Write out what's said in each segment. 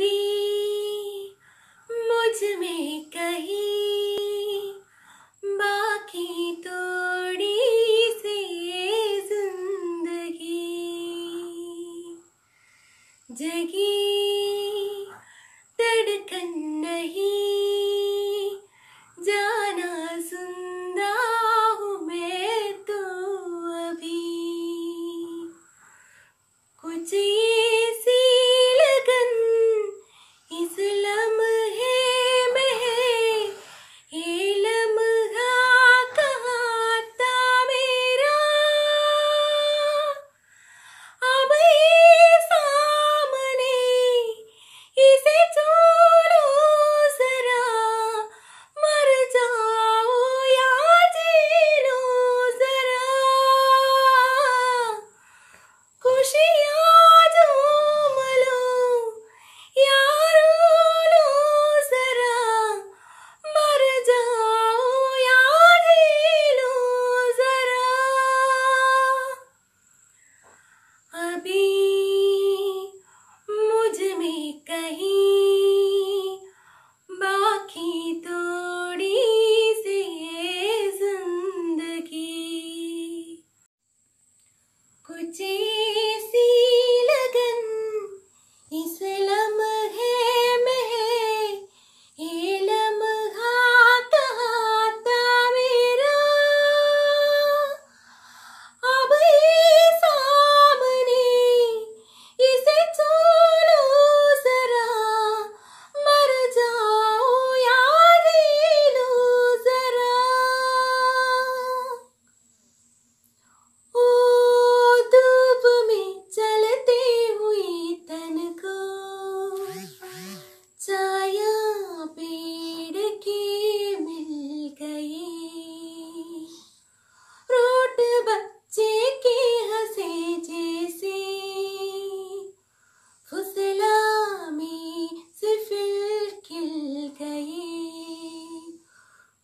अभी मुझ में कही बाकी थोड़ी सी जिंदगी जगी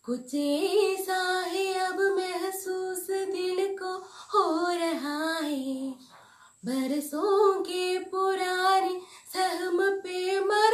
कुछ ऐसा है अब महसूस दिल को हो रहा है बरसों के पुरानी सहम पे मर